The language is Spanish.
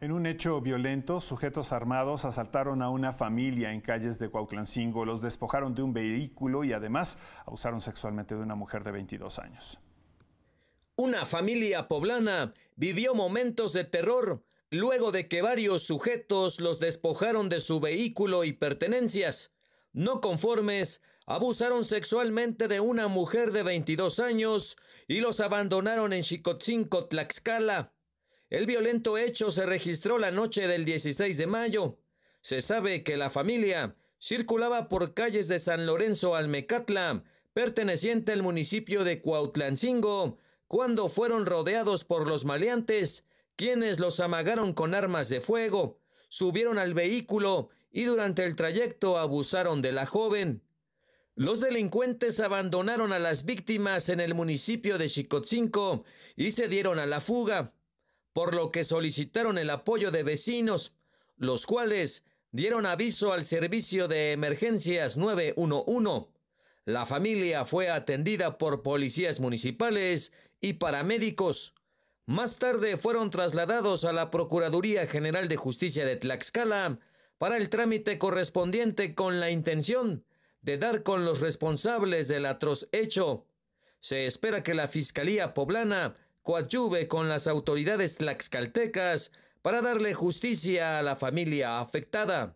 En un hecho violento, sujetos armados asaltaron a una familia en calles de Cuautlancingo, los despojaron de un vehículo y además abusaron sexualmente de una mujer de 22 años. Una familia poblana vivió momentos de terror luego de que varios sujetos los despojaron de su vehículo y pertenencias. No conformes, abusaron sexualmente de una mujer de 22 años y los abandonaron en Chicotzinco, Tlaxcala. El violento hecho se registró la noche del 16 de mayo. Se sabe que la familia circulaba por calles de San Lorenzo Almecatla, perteneciente al municipio de Cuautlancingo, cuando fueron rodeados por los maleantes, quienes los amagaron con armas de fuego, subieron al vehículo y durante el trayecto abusaron de la joven. Los delincuentes abandonaron a las víctimas en el municipio de Chicotzinco y se dieron a la fuga por lo que solicitaron el apoyo de vecinos, los cuales dieron aviso al servicio de emergencias 911. La familia fue atendida por policías municipales y paramédicos. Más tarde fueron trasladados a la Procuraduría General de Justicia de Tlaxcala para el trámite correspondiente con la intención de dar con los responsables del atroz hecho. Se espera que la Fiscalía Poblana coadyuve con las autoridades tlaxcaltecas para darle justicia a la familia afectada.